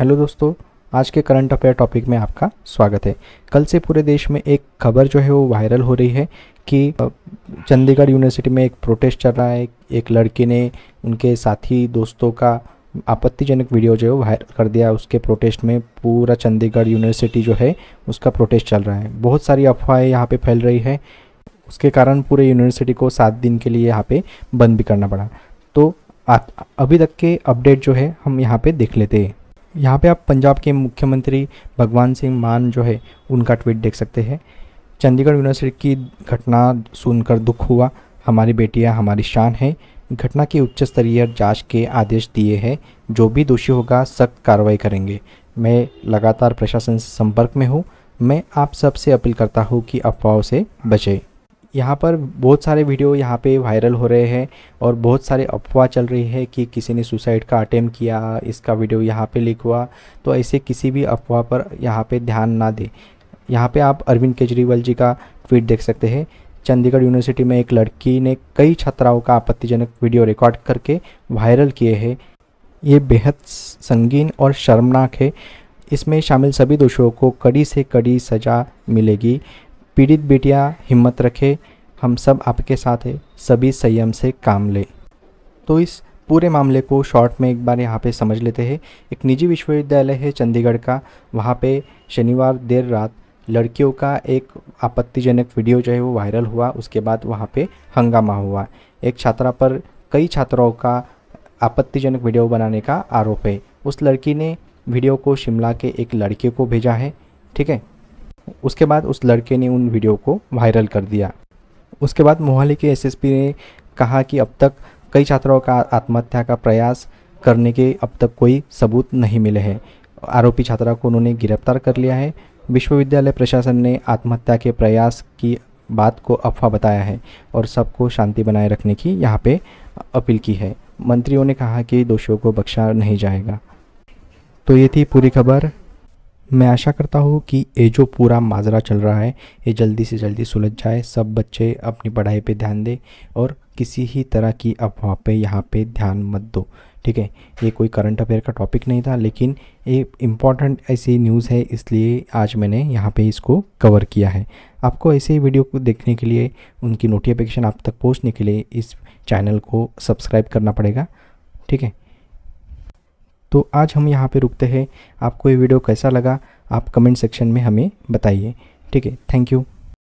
hello दोस्तों आज के करंट अफेयर टॉपिक में आपका स्वागत है कल से पूरे देश में एक खबर जो है वो वायरल हो रही है कि चंडीगढ़ यूनिवर्सिटी में एक प्रोटेस्ट चल रहा है एक लड़के ने उनके साथी दोस्तों का आपत्तिजनक वीडियो जो है वायरल कर दिया उसके प्रोटेस्ट में पूरा चंडीगढ़ यूनिवर्सिटी जो है उसका प्रोटेस्ट चल रहा है बहुत सारी अफवाहें यहाँ पर फैल रही है उसके कारण पूरे यूनिवर्सिटी को सात दिन के लिए यहाँ पर बंद भी करना पड़ा तो अभी तक के अपडेट जो है हम यहाँ पर देख लेते हैं यहाँ पे आप पंजाब के मुख्यमंत्री भगवान सिंह मान जो है उनका ट्वीट देख सकते हैं चंडीगढ़ यूनिवर्सिटी की घटना सुनकर दुख हुआ हमारी बेटियाँ हमारी शान है घटना की उच्च स्तरीय जांच के आदेश दिए हैं जो भी दोषी होगा सख्त कार्रवाई करेंगे मैं लगातार प्रशासन से संपर्क में हूँ मैं आप सबसे अपील करता हूँ कि अफवाहों से बचें यहाँ पर बहुत सारे वीडियो यहाँ पे वायरल हो रहे हैं और बहुत सारे अफवाह चल रही है कि किसी ने सुसाइड का अटैम्प्ट किया इसका वीडियो यहाँ पे लीक हुआ तो ऐसे किसी भी अफवाह पर यहाँ पे ध्यान ना दें यहाँ पे आप अरविंद केजरीवाल जी का ट्वीट देख सकते हैं चंडीगढ़ यूनिवर्सिटी में एक लड़की ने कई छात्राओं का आपत्तिजनक वीडियो रिकॉर्ड करके वायरल किए हैं ये बेहद संगीन और शर्मनाक है इसमें शामिल सभी दोषियों को कड़ी से कड़ी सज़ा मिलेगी पीड़ित बेटियाँ हिम्मत रखे हम सब आपके साथ हैं सभी संयम से काम ले तो इस पूरे मामले को शॉर्ट में एक बार यहाँ पे समझ लेते हैं एक निजी विश्वविद्यालय है चंडीगढ़ का वहाँ पे शनिवार देर रात लड़कियों का एक आपत्तिजनक वीडियो जो है वो वायरल हुआ उसके बाद वहाँ पे हंगामा हुआ एक छात्रा पर कई छात्राओं का आपत्तिजनक वीडियो बनाने का आरोप है उस लड़की ने वीडियो को शिमला के एक लड़के को भेजा है ठीक है उसके बाद उस लड़के ने उन वीडियो को वायरल कर दिया उसके बाद मोहाली के एसएसपी ने कहा कि अब तक कई छात्राओं का आत्महत्या का प्रयास करने के अब तक कोई सबूत नहीं मिले हैं आरोपी छात्रा को उन्होंने गिरफ्तार कर लिया है विश्वविद्यालय प्रशासन ने आत्महत्या के प्रयास की बात को अफवाह बताया है और सबको शांति बनाए रखने की यहाँ पे अपील की है मंत्रियों ने कहा कि दोषियों को बख्शा नहीं जाएगा तो ये थी पूरी खबर मैं आशा करता हूँ कि ये जो पूरा माजरा चल रहा है ये जल्दी से जल्दी सुलझ जाए सब बच्चे अपनी पढ़ाई पे ध्यान दें और किसी ही तरह की अफवाह पे यहाँ पे ध्यान मत दो ठीक है ये कोई करंट अफेयर का टॉपिक नहीं था लेकिन ये इम्पॉर्टेंट ऐसी न्यूज़ है इसलिए आज मैंने यहाँ पे इसको कवर किया है आपको ऐसे ही वीडियो को देखने के लिए उनकी नोटिफिकेशन आप तक पहुँचने के लिए इस चैनल को सब्सक्राइब करना पड़ेगा ठीक है तो आज हम यहाँ पे रुकते हैं आपको ये वीडियो कैसा लगा आप कमेंट सेक्शन में हमें बताइए ठीक है थैंक यू